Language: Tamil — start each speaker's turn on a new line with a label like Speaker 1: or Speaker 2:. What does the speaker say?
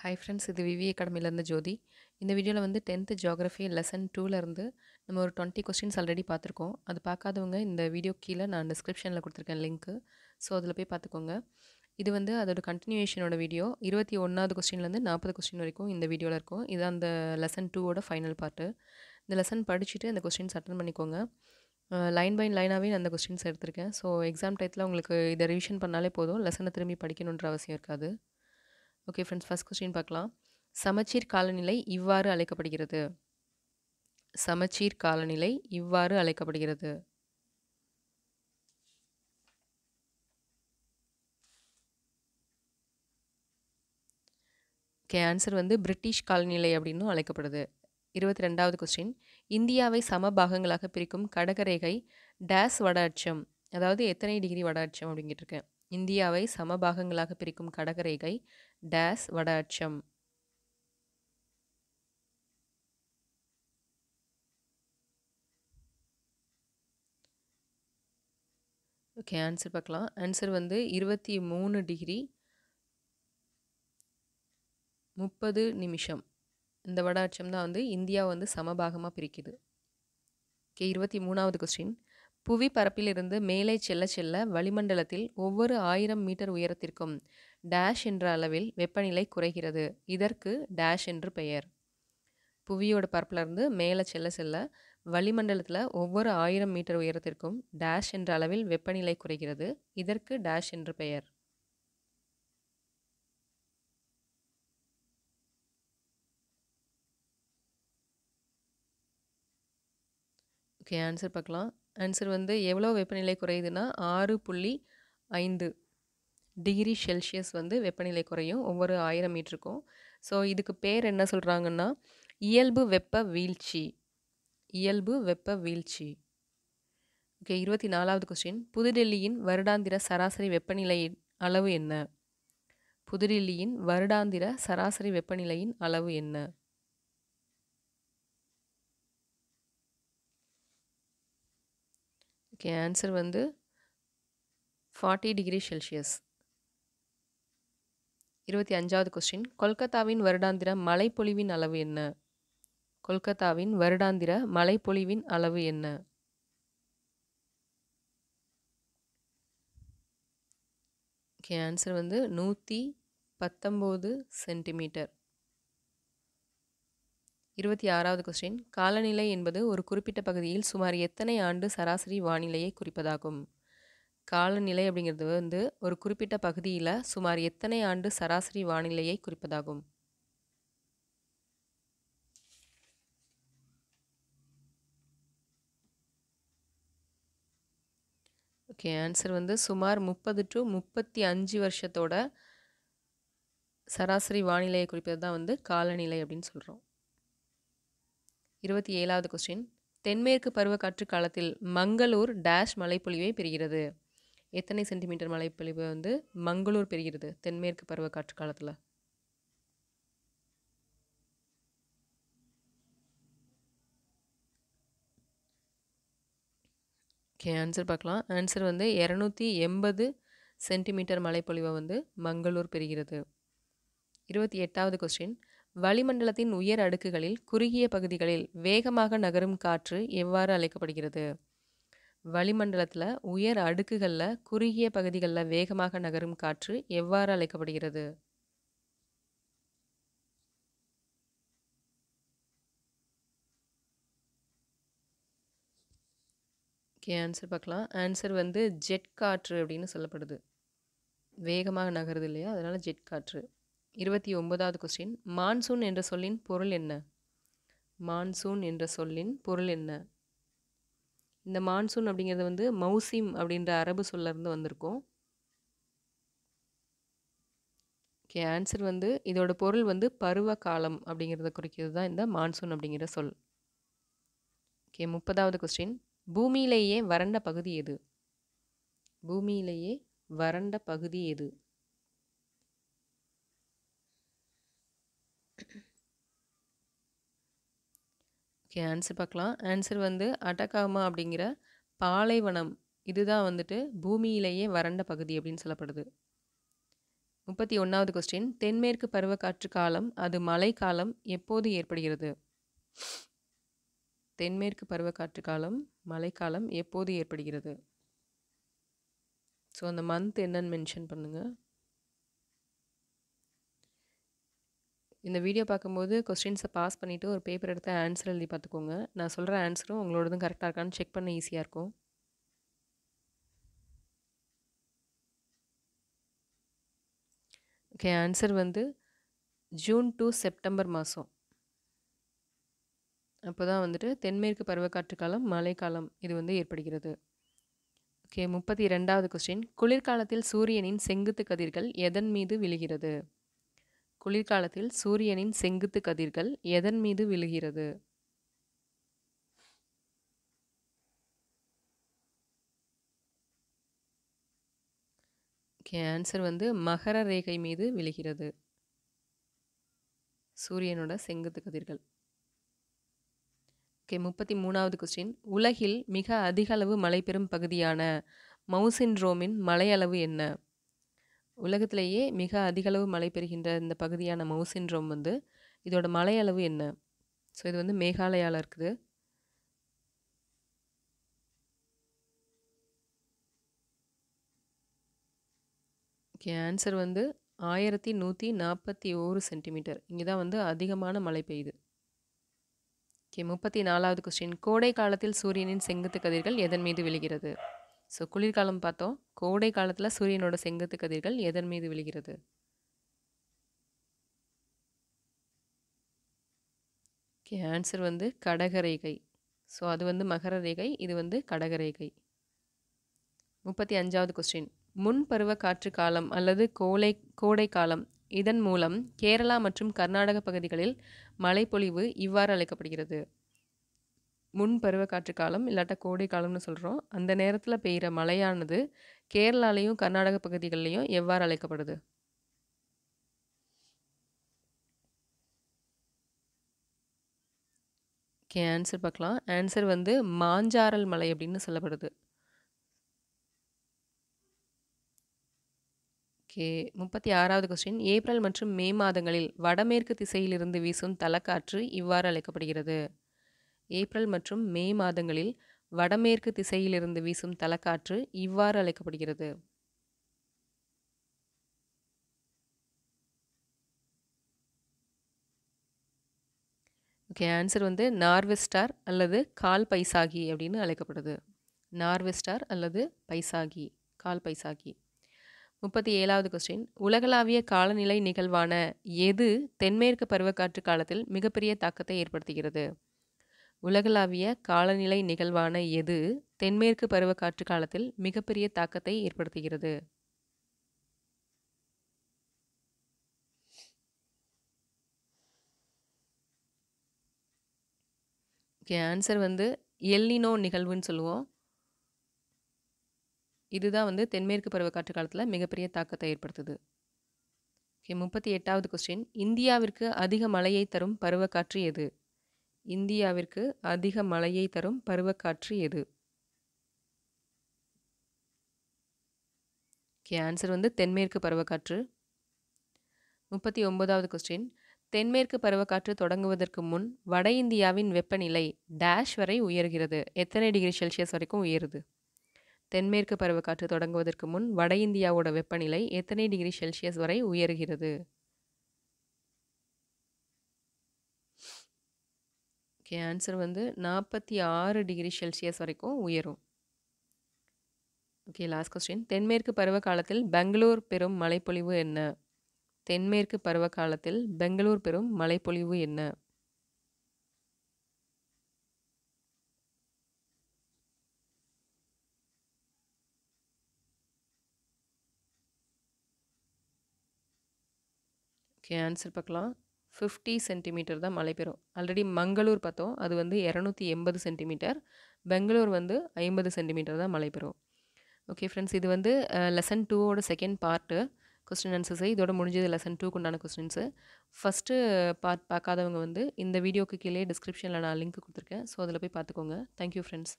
Speaker 1: ஹாய் ஃப்ரெண்ட்ஸ் இது விவி அகாடமிலேருந்து ஜோதி இந்த வீடியோவில் வந்து டென்த்து ஜியாகிரஃபி லெசன் டூலேருந்து நம்ம ஒரு டுவெண்ட்டி கொஸ்டின்ஸ் ஆல்ரெடி பார்த்துருக்கோம் அது பார்க்காதவங்க இந்த வீடியோ கீழே நான் டிஸ்கிரிப்ஷனில் கொடுத்துருக்கேன் லிங்க்கு ஸோ அதில் போய் பார்த்துக்கோங்க இது வந்து அதோட கண்டினியூஷனோட வீடியோ இருபத்தி ஒன்றாவது கொஸ்டின்லேருந்து நாற்பது கொஸ்டின் வரைக்கும் இந்த வீடியோவில் இருக்கும் இது அந்த லெசன் டூவோட ஃபைனல் பார்ட்டு இந்த லெசன் படிச்சுட்டு அந்த கொஸ்டின்ஸ் அட்டன் பண்ணிக்கோங்க லைன் பை லைனாகவே நான் அந்த கொஸ்டின்ஸ் எடுத்திருக்கேன் ஸோ எக்ஸாம் டயத்தில் உங்களுக்கு இதை ரிவிஷன் பண்ணாலே போதும் லெசனை திரும்பி படிக்கணுன்ற அவசியம் இருக்காது ஓகே ஃப்ரெண்ட்ஸ் ஃபஸ்ட் கொஸ்டின் பார்க்கலாம் சமச்சீர் காலநிலை இவ்வாறு அழைக்கப்படுகிறது சமச்சீர் காலநிலை இவ்வாறு அழைக்கப்படுகிறது ஓகே ஆன்சர் வந்து பிரிட்டிஷ் காலநிலை அப்படின்னும் அழைக்கப்படுது இருபத்தி ரெண்டாவது கொஸ்டின் இந்தியாவை சம பாகங்களாக பிரிக்கும் கடகரேகை டேஸ் வட அச்சம் அதாவது எத்தனை டிகிரி வட அச்சம் அப்படிங்கிட்டு இருக்கேன் இந்தியாவை சம பாகங்களாக பிரிக்கும் கடகரேகை டேஸ் வட அச்சம் ஓகே ஆன்சர் பார்க்கலாம் ஆன்சர் வந்து இருபத்தி மூணு டிகிரி முப்பது நிமிஷம் இந்த வட அச்சம் தான் வந்து இந்தியா வந்து சமபாகமாக பிரிக்குது ஓகே இருபத்தி மூணாவது கொஸ்டின் புவி பரப்பிலிருந்து மேலே செல்ல செல்ல வளிமண்டலத்தில் ஒவ்வொரு ஆயிரம் மீட்டர் உயரத்திற்கும் டேஷ் என்ற அளவில் வெப்பநிலை குறைகிறது இதற்கு டேஷ் என்று பெயர் புவியோட பரப்பிலிருந்து மேலே செல்ல செல்ல வளிமண்டலத்தில் ஒவ்வொரு ஆயிரம் மீட்டர் உயரத்திற்கும் டேஷ் என்ற அளவில் வெப்பநிலை குறைகிறது இதற்கு டேஷ் என்று பெயர் ஓகே ஆன்சர் பார்க்கலாம் ஆன்சர் வந்து எவ்வளோ வெப்பநிலை குறையுதுன்னா ஆறு புள்ளி ஐந்து டிகிரி செல்சியஸ் வந்து வெப்பநிலை குறையும் ஒவ்வொரு ஆயிரம் மீட்டருக்கும் ஸோ இதுக்கு பேர் என்ன சொல்கிறாங்கன்னா இயல்பு வெப்ப வீழ்ச்சி இயல்பு வெப்ப வீழ்ச்சி ஓகே இருபத்தி நாலாவது கொஸ்டின் புதுடெல்லியின் வருடாந்திர சராசரி வெப்பநிலையின் அளவு என்ன புதுடில்லியின் வருடாந்திர சராசரி வெப்பநிலையின் அளவு என்ன ஓகே ஆன்சர் வந்து ஃபார்ட்டி டிகிரி செல்சியஸ் இருபத்தி அஞ்சாவது கொஸ்டின் கொல்கத்தாவின் வருடாந்திர மழைப்பொழிவின் அளவு என்ன கொல்கத்தாவின் வருடாந்திர மழைப்பொழிவின் அளவு என்ன ஓகே ஆன்சர் வந்து நூற்றி பத்தொம்போது சென்டிமீட்டர் இருபத்தி ஆறாவது கொஸ்டின் காலநிலை என்பது ஒரு குறிப்பிட்ட பகுதியில் சுமார் எத்தனை ஆண்டு சராசரி வானிலையை குறிப்பதாகும் காலநிலை அப்படிங்கிறது வந்து ஒரு குறிப்பிட்ட பகுதியில் சுமார் எத்தனை ஆண்டு சராசரி வானிலையை குறிப்பதாகும் ஓகே ஆன்சர் வந்து சுமார் முப்பது டு முப்பத்தி அஞ்சு வருஷத்தோட சராசரி வானிலையை குறிப்பது தான் வந்து காலநிலை அப்படின்னு சொல்கிறோம் இருபத்தி ஏழாவது கொஸ்டின் தென்மேற்கு காற்று காலத்தில் மங்களூர் டேஷ் மலைப்பொழிவை பெறுகிறது எத்தனை சென்டிமீட்டர் மலைப்பொழிவு வந்து மங்களூர் பெறுகிறது தென்மேற்கு காற்று காலத்தில் ஓகே ஆன்சர் பார்க்கலாம் ஆன்சர் வந்து இரநூத்தி எண்பது சென்டிமீட்டர் மலைப்பொழிவை வந்து மங்களூர் பெறுகிறது இருபத்தி எட்டாவது கொஸ்டின் வளிமண்டலத்தின் உயர் அடுக்குகளில் குறுகிய பகுதிகளில் வேகமாக நகரும் காற்று எவ்வாறு அழைக்கப்படுகிறது வளிமண்டலத்தில் உயர் அடுக்குகளில் குறுகிய பகுதிகளில் வேகமாக நகரும் காற்று எவ்வாறு அழைக்கப்படுகிறது ஓகே ஆன்சர் பார்க்கலாம் ஆன்சர் வந்து ஜெட் காற்று அப்படின்னு சொல்லப்படுது வேகமாக நகருது இல்லையா அதனால் ஜெட் காற்று இருபத்தி ஒன்பதாவது கொஸ்டின் மான்சூன் என்ற சொல்லின் பொருள் என்ன மான்சூன் என்ற சொல்லின் பொருள் என்ன இந்த மான்சூன் அப்படிங்கிறது வந்து மௌசிம் அப்படின்ற அரபு சொல்லேருந்து வந்திருக்கும் ஓகே ஆன்சர் வந்து இதோட பொருள் வந்து பருவ காலம் அப்படிங்கிறத குறிக்கிறது தான் இந்த மான்சூன் அப்படிங்கிற சொல் ஓகே முப்பதாவது கொஸ்டின் பூமியிலேயே வறண்ட பகுதி எது பூமியிலேயே வறண்ட பகுதி எது ஓகே ஆன்சர் பார்க்கலாம் ஆன்சர் வந்து அட்டகாமா அப்படிங்கிற பாலைவனம் இதுதான் வந்துட்டு பூமியிலேயே வறண்ட பகுதி அப்படின்னு சொல்லப்படுது முப்பத்தி ஒன்றாவது கொஸ்டின் தென்மேற்கு பருவக்காற்று காலம் அது மழை காலம் எப்போது ஏற்படுகிறது தென்மேற்கு பருவக்காற்று காலம் மழைக்காலம் எப்போது ஏற்படுகிறது ஸோ அந்த மந்த் என்னன்னு மென்ஷன் பண்ணுங்கள் இந்த வீடியோ பார்க்கும்போது கொஸ்டின்ஸை பாஸ் பண்ணிவிட்டு ஒரு பேப்பர் எடுத்து ஆன்சர் எழுதி பார்த்துக்கோங்க நான் சொல்கிற ஆன்சரும் உங்களோடதும் கரெக்டாக இருக்கான்னு செக் பண்ண ஈஸியாக இருக்கும் ஓகே ஆன்சர் வந்து ஜூன் டு செப்டம்பர் மாதம் அப்போ தான் வந்துட்டு தென்மேற்கு பருவக்காற்று காலம் மழைக்காலம் இது வந்து ஏற்படுகிறது ஓகே முப்பத்தி ரெண்டாவது கொஸ்டின் குளிர்காலத்தில் சூரியனின் செங்குத்து கதிர்கள் எதன் மீது விழுகிறது குளிர்காலத்தில் சூரியனின் செங்குத்து கதிர்கள் எதன் மீது விழுகிறது ஆன்சர் வந்து மகர ரேகை மீது விழுகிறது சூரியனோட செங்குத்து கதிர்கள் ஓகே முப்பத்தி மூணாவது கொஸ்டின் உலகில் மிக அதிக அளவு மழை பெறும் பகுதியான மவுசின்ரோமின் மலையளவு அளவு என்ன உலகத்திலேயே மிக அதிகளவு மழை பெறுகின்ற இந்த பகுதியான மவுசின்ட்ரோம் வந்து இதோட மலை அளவு என்ன ஸோ இது வந்து மேகாலயாவில் இருக்குது ஓகே ஆன்சர் வந்து ஆயிரத்தி நூற்றி நாற்பத்தி ஓரு சென்டிமீட்டர் இங்கே தான் வந்து அதிகமான மழை பெய்யுது ஓகே முப்பத்தி நாலாவது கொஸ்டின் கோடை காலத்தில் சூரியனின் செங்குத்து கதிர்கள் எதன் மீது விழுகிறது ஸோ குளிர்காலம் பார்த்தோம் கோடை காலத்தில் சூரியனோட செங்கத்து கதிர்கள் எதன் மீது விழுகிறது ஓகே ஆன்சர் வந்து கடகரேகை ஸோ அது வந்து மகர ரேகை இது வந்து கடகரேகை முப்பத்தி அஞ்சாவது கொஸ்டின் முன்பருவ காற்று காலம் அல்லது கோலை கோடை காலம் இதன் மூலம் கேரளா மற்றும் கர்நாடக பகுதிகளில் மழைப்பொழிவு இவ்வாறு அழைக்கப்படுகிறது முன் காற்று காலம் இல்லாட்டா கோடை காலம்னு சொல்கிறோம் அந்த நேரத்தில் பெய்கிற மழையானது கேரளாலேயும் கர்நாடக பகுதிகளிலையும் எவ்வாறு அழைக்கப்படுது ஓகே ஆன்சர் பார்க்கலாம் ஆன்சர் வந்து மாஞ்சாரல் மலை அப்படின்னு சொல்லப்படுது ஓகே முப்பத்தி ஆறாவது கொஸ்டின் ஏப்ரல் மற்றும் மே மாதங்களில் வடமேற்கு திசையிலிருந்து வீசும் தலக்காற்று இவ்வாறு அழைக்கப்படுகிறது ஏப்ரல் மற்றும் மே மாதங்களில் வடமேற்கு திசையிலிருந்து வீசும் தலக்காற்று இவ்வாறு அழைக்கப்படுகிறது ஓகே ஆன்சர் வந்து நார்வெஸ்டார் அல்லது கால் பைசாகி அப்படின்னு அழைக்கப்படுது நார்வெஸ்டார் அல்லது பைசாகி கால் பைசாகி முப்பத்தி ஏழாவது கொஸ்டின் உலகளாவிய காலநிலை நிகழ்வான எது தென்மேற்கு பருவக்காற்று காலத்தில் மிகப்பெரிய தாக்கத்தை ஏற்படுத்துகிறது உலகளாவிய காலநிலை நிகழ்வான எது தென்மேற்கு பருவ காற்று காலத்தில் மிகப்பெரிய தாக்கத்தை ஏற்படுத்துகிறது ஓகே ஆன்சர் வந்து எல்லினோ நிகழ்வுன்னு சொல்லுவோம் இதுதான் வந்து தென்மேற்கு பருவக்காற்று காலத்தில் மிகப்பெரிய தாக்கத்தை ஏற்படுத்துது ஓகே முப்பத்தி எட்டாவது கொஸ்டின் இந்தியாவிற்கு அதிக மழையை தரும் பருவக்காற்று எது இந்தியாவிற்கு அதிக மழையை தரும் பருவக்காற்று எது ஓகே ஆன்சர் வந்து தென்மேற்கு பருவக்காற்று முப்பத்தி ஒன்பதாவது கொஸ்டின் தென்மேற்கு பருவக்காற்று தொடங்குவதற்கு முன் வட இந்தியாவின் வெப்பநிலை டேஷ் வரை உயர்கிறது எத்தனை டிகிரி செல்சியஸ் வரைக்கும் உயருது தென்மேற்கு பருவக்காற்று தொடங்குவதற்கு முன் வட இந்தியாவோட வெப்பநிலை எத்தனை டிகிரி செல்சியஸ் வரை உயர்கிறது ஓகே ஆன்சர் வந்து நாற்பத்தி ஆறு டிகிரி செல்சியஸ் வரைக்கும் உயரும் ஓகே லாஸ்ட் கொஸ்டின் தென்மேற்கு பருவ காலத்தில் பெங்களூர் பெறும் மழைப்பொழிவு என்ன தென்மேற்கு பருவ காலத்தில் பெங்களூர் பெறும் மழைப்பொழிவு என்ன ஓகே ஆன்சர் பார்க்கலாம் ஃபிஃப்டி சென்டிமீட்டர் தான் மழை பெறும் ஆல்ரெடி மங்களூர் பார்த்தோம் அது வந்து இரநூத்தி எண்பது சென்டிமீட்டர் பெங்களூர் வந்து ஐம்பது சென்டிமீட்டர் தான் மழை பெறும் ஓகே ஃப்ரெண்ட்ஸ் இது வந்து லெசன் டூவோட செகண்ட் பார்ட்டு கொஸ்டின் ஆன்சர்ஸு இதோட முடிஞ்சது லெசன் டூக்கு உண்டான கொஸ்டின்ஸு ஃபஸ்ட்டு பார்ட் பார்க்காதவங்க வந்து இந்த வீடியோக்கு கீழே டிஸ்கிரிப்ஷனில் நான் லிங்க் கொடுத்துருக்கேன் ஸோ அதில் போய் பார்த்துக்கோங்க தேங்க்யூ ஃப்ரெண்ட்ஸ்